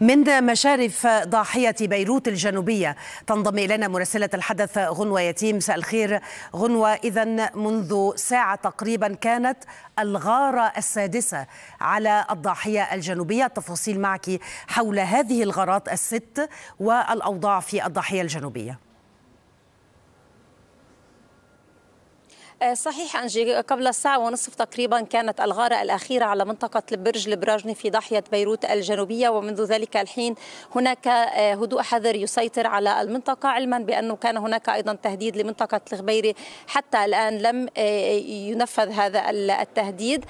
من مشارف ضاحية بيروت الجنوبية تنضم إلينا مراسلة الحدث غنوة يتيم مساء الخير غنوة إذا منذ ساعة تقريبا كانت الغارة السادسة على الضاحية الجنوبية التفاصيل معك حول هذه الغارات الست والأوضاع في الضاحية الجنوبية آه، صحيح أنجي قبل ساعة ونصف تقريبا كانت الغارة الأخيرة على منطقة البرج البراجني في ضاحية بيروت الجنوبية ومنذ ذلك الحين هناك آه، هدوء حذر يسيطر على المنطقة علما بأنه كان هناك أيضا تهديد لمنطقة الغبيري حتى الآن لم آه، ينفذ هذا التهديد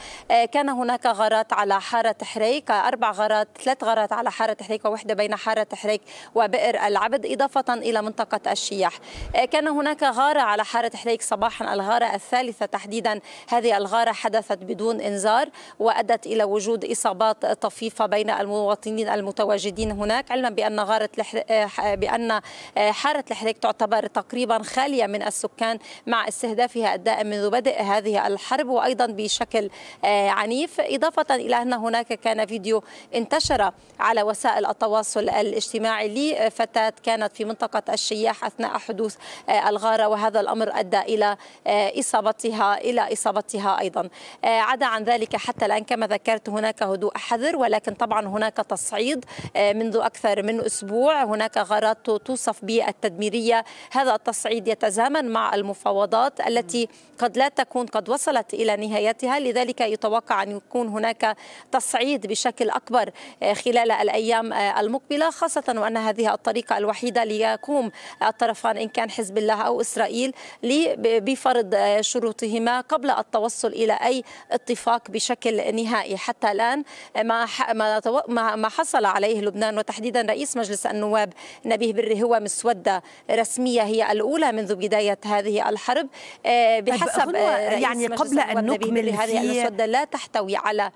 كان هناك غارات على حارة حريك أربع غارات ثلاث غارات على حارة حريك وواحدة بين حارة حريك وبئر العبد إضافة إلى منطقة الشياح كان هناك غارة على حارة حريك صباحا الغارة الثالثة تحديدا هذه الغارة حدثت بدون إنذار وأدت إلى وجود إصابات طفيفة بين المواطنين المتواجدين هناك علما بأن غارة آه، بأن آه، حارة الحريق تعتبر تقريبا خالية من السكان مع استهدافها الدائم منذ بدء هذه الحرب وأيضا بشكل آه، عنيف إضافة إلى أن هناك كان فيديو انتشر على وسائل التواصل الاجتماعي لفتاة كانت في منطقة الشياح أثناء حدوث الغارة وهذا الأمر أدى إلى إصابتها إلى إصابتها أيضا آه، عدا عن ذلك حتى الآن كما ذكرت هناك هدوء حذر ولكن طبعا هناك تصعيد آه، منذ أكثر من أسبوع هناك غارات توصف بالتدميرية هذا التصعيد يتزامن مع المفاوضات التي قد لا تكون قد وصلت إلى نهايتها لذلك يتوقع أن يكون هناك تصعيد بشكل أكبر آه، خلال الأيام المقبلة خاصة وأن هذه الطريقة الوحيدة ليقوم الطرفان إن كان حزب الله أو إسرائيل بفرض شروطهما قبل التوصل إلى أي اتفاق بشكل نهائي حتى الآن ما ما حصل عليه لبنان وتحديدا رئيس مجلس النواب نبيه بري هو مسودة رسمية هي الأولى منذ بداية هذه الحرب آه، طيب، بحسب يعني قبل أن نكمل هذه المسودة لا تحتوي على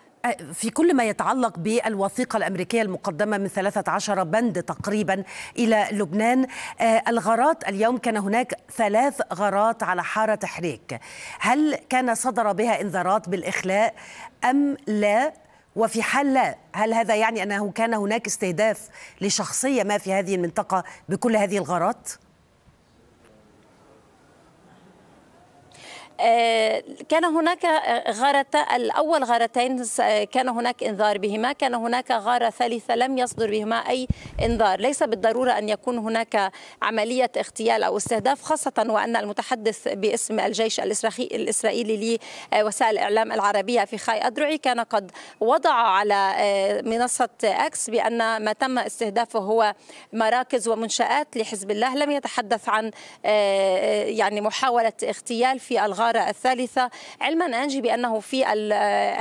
في كل ما يتعلق بالوثيقة الأمريكية المقدمة من 13 بند تقريبا إلى لبنان آه، الغارات اليوم كان هناك ثلاث غارات على حارة حريك هل كان صدر بها إنذارات بالإخلاء أم لا وفي حال لا هل هذا يعني أنه كان هناك استهداف لشخصية ما في هذه المنطقة بكل هذه الغارات؟ آه، كان هناك آه، غارة الأول غارتين آه، كان هناك إنذار بهما كان هناك غارة ثالثة لم يصدر بهما أي إنذار ليس بالضرورة أن يكون هناك عملية اغتيال أو استهداف خاصة وأن المتحدث باسم الجيش الإسرائيلي لوسائل الإعلام العربية في خاي أدرعي كان قد وضع على منصة أكس بأن ما تم استهدافه هو مراكز ومنشآت لحزب الله لم يتحدث عن يعني محاولة اغتيال في الغارة الحرارة الثالثة علما أنجي بأنه في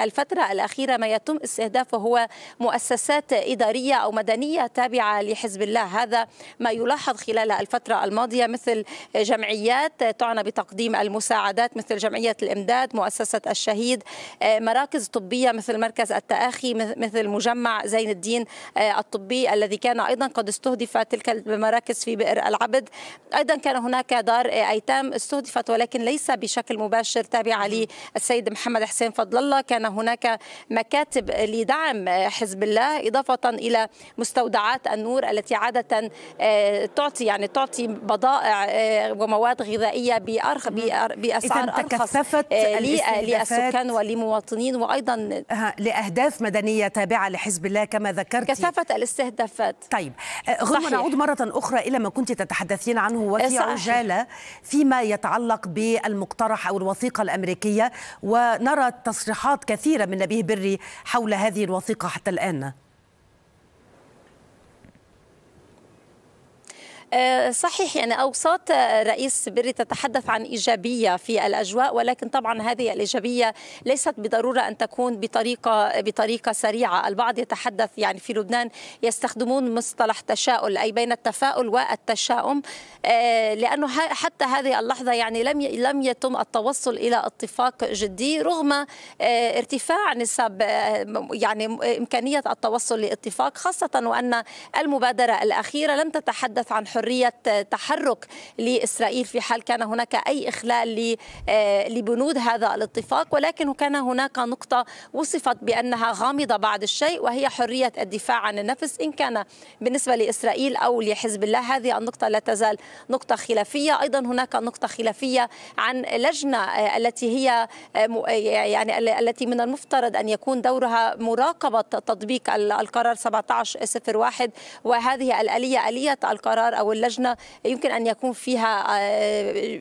الفترة الأخيرة ما يتم استهدافه هو مؤسسات إدارية أو مدنية تابعة لحزب الله هذا ما يلاحظ خلال الفترة الماضية مثل جمعيات تعنى بتقديم المساعدات مثل جمعية الإمداد مؤسسة الشهيد مراكز طبية مثل مركز التآخي مثل مجمع زين الدين آه، الطبي الذي كان أيضا قد استهدف تلك المراكز في بئر العبد أيضا كان هناك دار آه، أيتام استهدفت ولكن ليس بشكل مباشر تابعة للسيد محمد حسين فضل الله كان هناك مكاتب لدعم حزب الله إضافة إلى مستودعات النور التي عادة آه، تعطي يعني تعطي بضائع آه، ومواد غذائية بأرخ بأسعار أرخص آه، للسكان ولمواطنين وأيضا لأهداف مدنية تابعة لحزب الله كما ذكرت كثافة الاستهدافات طيب غنوة نعود مرة أخرى إلى ما كنت تتحدثين عنه وفي عجالة فيما يتعلق بالمقترح او الوثيقه الامريكيه ونرى تصريحات كثيره من نبيه بري حول هذه الوثيقه حتى الان آه، صحيح يعني أوساط آه، رئيس بري تتحدث عن إيجابية في الأجواء ولكن طبعا هذه الإيجابية ليست بالضرورة أن تكون بطريقة بطريقة سريعة البعض يتحدث يعني في لبنان يستخدمون مصطلح تشاؤل أي بين التفاؤل والتشاؤم آه، لأنه حتى هذه اللحظة يعني لم لم يتم التوصل إلى اتفاق جدي رغم ارتفاع نسب يعني إمكانية التوصل لاتفاق خاصة وأن المبادرة الأخيرة لم تتحدث عن حرية حريه تحرك لاسرائيل في حال كان هناك اي اخلال آه، لبنود هذا الاتفاق ولكن كان هناك نقطه وصفت بانها غامضه بعض الشيء وهي حريه الدفاع عن النفس ان كان بالنسبه لاسرائيل او لحزب الله هذه النقطه لا تزال نقطه خلافيه ايضا هناك نقطه خلافيه عن لجنه آه، التي هي آه، يعني التي من المفترض ان يكون دورها مراقبه تطبيق القرار 1701 وهذه الاليه اليه القرار او او اللجنه يمكن ان يكون فيها آه،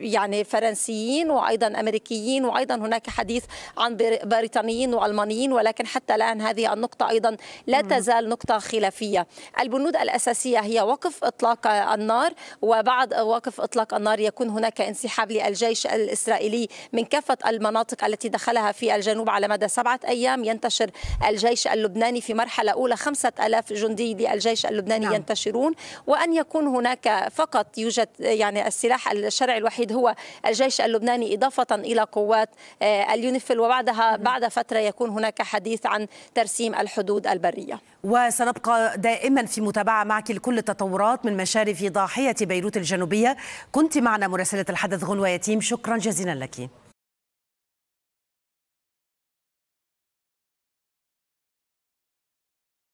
يعني فرنسيين وايضا امريكيين وايضا هناك حديث عن بريطانيين والمانيين ولكن حتى الان هذه النقطه ايضا لا تزال نقطه خلافيه البنود الاساسيه هي وقف اطلاق النار وبعد وقف اطلاق النار يكون هناك انسحاب للجيش الاسرائيلي من كافه المناطق التي دخلها في الجنوب على مدى سبعه ايام ينتشر الجيش اللبناني في مرحله اولى 5000 جندي للجيش اللبناني نعم. ينتشرون وان يكون هناك هناك فقط يوجد يعني السلاح الشرعي الوحيد هو الجيش اللبناني إضافة إلى قوات آه، اليونيفل وبعدها بعد فترة يكون هناك حديث عن ترسيم الحدود البرية وسنبقى دائما في متابعة معك لكل التطورات من مشارف ضاحية بيروت الجنوبية كنت معنا مراسلة الحدث غنوة يتيم شكرا جزيلا لك